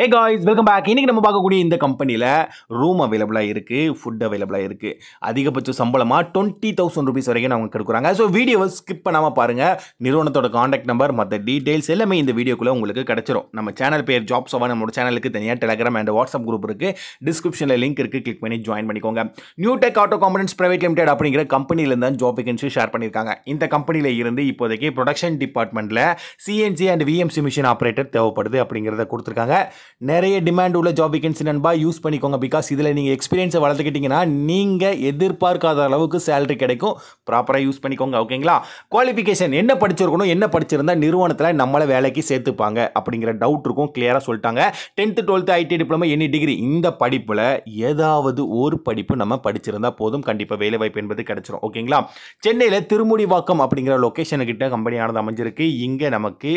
Hey guys welcome back இன்றைக்கி நம்ம பார்க்கக்கூடிய இந்த கம்பெனியில் ரூம் அவைலபிளாக இருக்குது ஃபுட் அவைலபிளாக இருக்குது அதிகபட்ச சம்பளமாக டுவெண்ட்டி தௌசண்ட் ருபீஸ் வரைக்கும் அவங்க கொடுக்குறாங்க ஸோ வீடியோவை ஸ்கிப் பண்ணாமல் பாருங்கள் நிறுவனத்தோட காண்டாக்ட் நம்பர் மற்ற டீட்டெயில்ஸ் எல்லாமே இந்த வீடியோக்குள்ளே உங்களுக்கு கிடச்சிரும் நம்ம சேனல் பேர் ஜாப் சவா நம்மளோட சேனலுக்கு தனியாக டெலகிராம் அண்ட் வாட்ஸ்அப் குரூப் இருக்குது டிஸ்கிரிப்ஷனில் லிங்க் இருக்குது கிளிக் பண்ணி ஜாயின் பண்ணிக்கோங்க new tech auto components private limited அப்படிங்கிற கம்பெனியில் தான் ஜாப் வேகன்சி ஷேர் பண்ணியிருக்காங்க இந்த கம்பெனியில் இருந்து இப்போதைக்கு ப்ரொடக்ஷன் டிபார்ட்மெண்ட்டில் CNC and VMC machine operator தேவைப்படுது அப்படிங்கிறத கொடுத்துருக்காங்க நிறைய டிமாண்ட் உள்ள ஜாப் வேகன்சி நண்பா யூஸ் பண்ணிக்கோங்க பிகாஸ் இதில் நீங்கள் எக்ஸ்பீரியன்ஸை வளர்த்துக்கிட்டிங்கன்னா நீங்கள் எதிர்பார்க்காத அளவுக்கு சேலரி கிடைக்கும் ப்ராப்பராக யூஸ் பண்ணிக்கோங்க ஓகேங்களா குவாலிஃபிகேஷன் என்ன படிச்சிருக்கணும் என்ன படிச்சிருந்தால் நிறுவனத்தில் நம்மளை வேலைக்கு சேர்த்துப்பாங்க அப்படிங்கிற டவுட் இருக்கும் கிளியராக சொல்லிட்டாங்க tenth twelfth IT diploma any degree இந்த படிப்பில் ஏதாவது ஒரு படிப்பு நம்ம படிச்சிருந்தால் போதும் கண்டிப்பாக வேலை வாய்ப்பு என்பது கிடைச்சிரும் ஓகேங்களா சென்னையில் திருமுடிவாக்கம் அப்படிங்கிற லொக்கேஷனுக்கிட்ட கம்பெனியானது அமைஞ்சிருக்கு இங்கே நமக்கு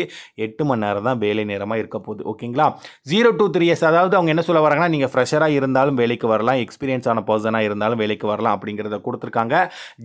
எட்டு மணி நேரம் தான் வேலை நேரமாக இருக்க போகுது ஓகேங்களா zero zero two three years அதாவது அவங்க என்ன சொல்ல வராங்கன்னா நீங்கள் ஃப்ரெஷராக இருந்தாலும் வேலைக்கு வரலாம் எக்ஸ்பீரியன்ஸான பர்சனாக இருந்தாலும் வேலைக்கு வரலாம் அப்படிங்கிறத கொடுத்துருக்காங்க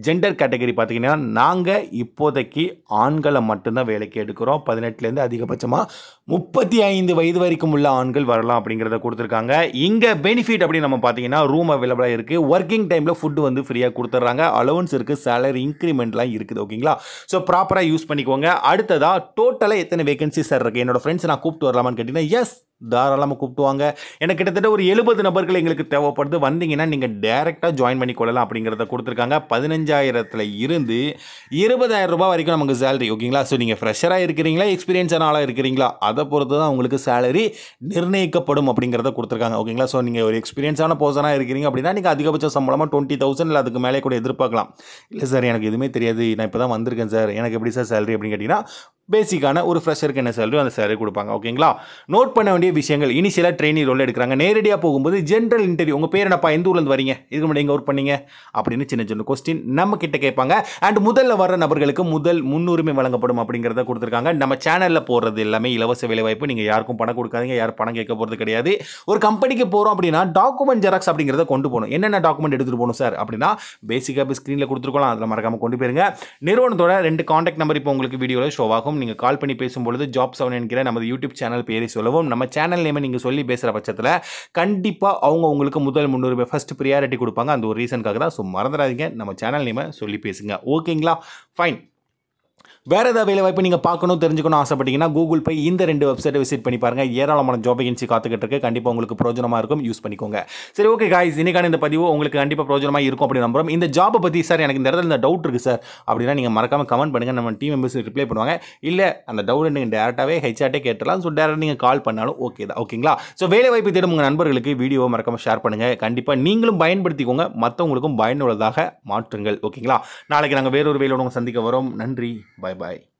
ஜெண்டர் கேட்டகரி பார்த்தீங்கன்னா நாங்கள் இப்போதைக்கு ஆண்களை மட்டும்தான் வேலைக்கு எடுக்கிறோம் பதினெட்டுலேருந்து அதிகபட்சமாக முப்பத்தி ஐந்து வயது வரைக்கும் உள்ள ஆண்கள் வரலாம் அப்படிங்கிறத கொடுத்துருக்காங்க இங்கே பெனிஃபிட் அப்படின்னு நம்ம பார்த்தீங்கன்னா ரூம் அவைலபிளாக இருக்குது ஒர்க்கிங் டைமில் ஃபுட்டு வந்து ஃப்ரீயாக கொடுத்துட்றாங்க அலோவன்ஸ் இருக்குது சேலரி இன்க்ரிமெண்ட்லாம் இருக்குது ஓகேங்களா ஸோ ப்ராப்பராக யூஸ் பண்ணிக்கோங்க அடுத்ததாக டோட்டலாக எத்தனை வேகன்சி சார் இருக்குது என்னோடய ஃப்ரெண்ட்ஸ் நான் கூப்பிட்டு வரலாமான்னு கேட்டிங்கன்னா எஸ் தாராளமாக வாங்க எனக்கு கிட்டத்தட்ட ஒரு எழுபது நபர்கள் எங்களுக்கு தேவைப்படுது வந்தீங்கன்னா நீங்கள் டேரெக்டாக ஜாயின் பண்ணி கொள்ளலாம் அப்படிங்கிறத கொடுத்துருக்காங்க பதினஞ்சாயிரத்தில் இருந்து இருபதாயிரம் ரூபாய் வரைக்கும் நமக்கு சேலரி ஓகேங்களா ஸோ நீங்கள் ஃப்ரெஷராக இருக்கிறீங்களா எக்ஸ்பீரியன்ஸான ஆளாக இருக்கிறீங்களா அதை பொறுத்து தான் உங்களுக்கு சேலரி நிர்ணயிக்கப்படும் அப்படிங்கிறத கொடுத்துருக்காங்க ஓகேங்களா ஸோ நீங்கள் ஒரு எக்ஸ்பீரியன்ஸான பர்சனாக இருக்கிறீங்க அப்படின்னா நீங்கள் அதிகபட்ச சம்பளமாக டுவெண்ட்டி தௌசண்ட் இல்லை அதுக்கு மேலே கூட எதிர்பார்க்கலாம் இல்லை சார் எனக்கு எதுவுமே தெரியாது நான் இப்போ தான் வந்திருக்கேன் சார் எனக்கு எப்படி சார் சேலரி அப்படின்னு கேட்டிங்கன்னா பேசிக்கான ஒரு ஃப்ரெஷருக்கு என்ன சேலரி அந்த சேலரி கொடுப்பாங்க ஓகேங்களா நோட் பண்ண வேண்டிய விஷயங்கள் இனிஷியலாக ட்ரெயினிங் ரோல் எடுக்கிறாங்க நேரடியாக போகும்போது ஜென்ரல் இன்டர்வியூ உங்கள் பேர் என்னப்பா எந்த ஊர்லேருந்து வரீங்க இதுக்கு முன்னாடி எங்கள் ஒர்க் பண்ணீங்க அப்படின்னு சின்ன சின்ன கொஸ்டின் நம்ம கிட்ட கேட்பாங்க அண்ட் முதல்ல வர நபர்களுக்கு முதல் முன்னுரிமை வழங்கப்படும் அப்படிங்கிறத கொடுத்துருக்காங்க நம்ம சேனலில் போடுறது எல்லாமே இலவச வேலைவாய்ப்பு நீங்கள் யாருக்கும் பணம் கொடுக்காதீங்க யார் பணம் கேட்க போகிறது கிடையாது ஒரு கம்பெனிக்கு போகிறோம் அப்படின்னா டாக்குமெண்ட் ஜெராக்ஸ் அப்படிங்கிறத கொண்டு போகணும் என்னென்ன டாக்குமெண்ட் எடுத்துகிட்டு போகணும் சார் அப்படின்னா பேசிக்காக ஸ்க்ரீனில் கொடுத்துருக்கலாம் அதில் மறக்காமல் கொண்டு போயிருங்க நிறுவனத்தோட ரெண்டு கான்டாக்ட் நம்பர் இப்போ உங்களுக்கு வீடியோவில் ஷோ ஆகும் சொல்லவும் நீங்கள் கால் பண்ணி பேசும்பொழுது ஜாப் செவன் என்கிற நமது யூடியூப் சேனல் பேரை சொல்லவும் நம்ம சேனல் நேமை நீங்கள் சொல்லி பேசுகிற பட்சத்தில் கண்டிப்பாக அவங்க உங்களுக்கு முதல் முன்னுரிமை ஃபஸ்ட் ப்ரியாரிட்டி கொடுப்பாங்க அந்த ஒரு ரீசனுக்காக தான் ஸோ மறந்துடாதீங்க நம்ம சேனல் நேமை சொல்லி பேசுங்க ஓகேங்களா ஃபைன் வேறு ஏதாவது வேலை வாய்ப்பு நீங்கள் பார்க்கணும் தெரிஞ்சுக்கணும் ஆசைப்பட்டீங்கன்னா கூகுள் பே இந்த ரெண்டு வெப்சைட்டை விசிட் பண்ணி பாருங்கள் ஏராளமான ஜாப் ஏஜென்சி காத்துக்கிட்டு இருக்கு கண்டிப்பாக உங்களுக்கு பிரோஜனமாக இருக்கும் யூஸ் பண்ணிக்கோங்க சரி ஓகே காய்ஸ் இன்னைக்கான இந்த பதிவு உங்களுக்கு கண்டிப்பாக பிரோஜனமாக இருக்கும் அப்படின்னு நம்புறோம் இந்த ஜாப்பை பற்றி சார் எனக்கு இந்த இடத்துல இந்த டவுட் இருக்குது சார் அப்படின்னா நீங்கள் மறக்காமல் கமெண்ட் பண்ணுங்கள் நம்ம டீம் மெம்பர்ஸ் ரிப்ளை பண்ணுவாங்க இல்லை அந்த டவுட் நீங்கள் டேரெக்டாகவே ஹெச்ஆர்ட்டே கேட்டலாம் ஸோ டேரெக்ட் நீங்கள் கால் பண்ணாலும் ஓகே தான் ஓகேங்களா ஸோ வேலை வாய்ப்பு தேடும் உங்கள் நண்பர்களுக்கு வீடியோவை மறக்காமல் ஷேர் பண்ணுங்கள் கண்டிப்பாக நீங்களும் பயன்படுத்திக்கோங்க மற்றவங்களுக்கும் பயனுள்ளதாக மாற்றுங்கள் ஓகேங்களா நாளைக்கு நாங்கள் வேறொரு வேலையோட சந்திக்க வரோம் நன்றி பை baik-baik.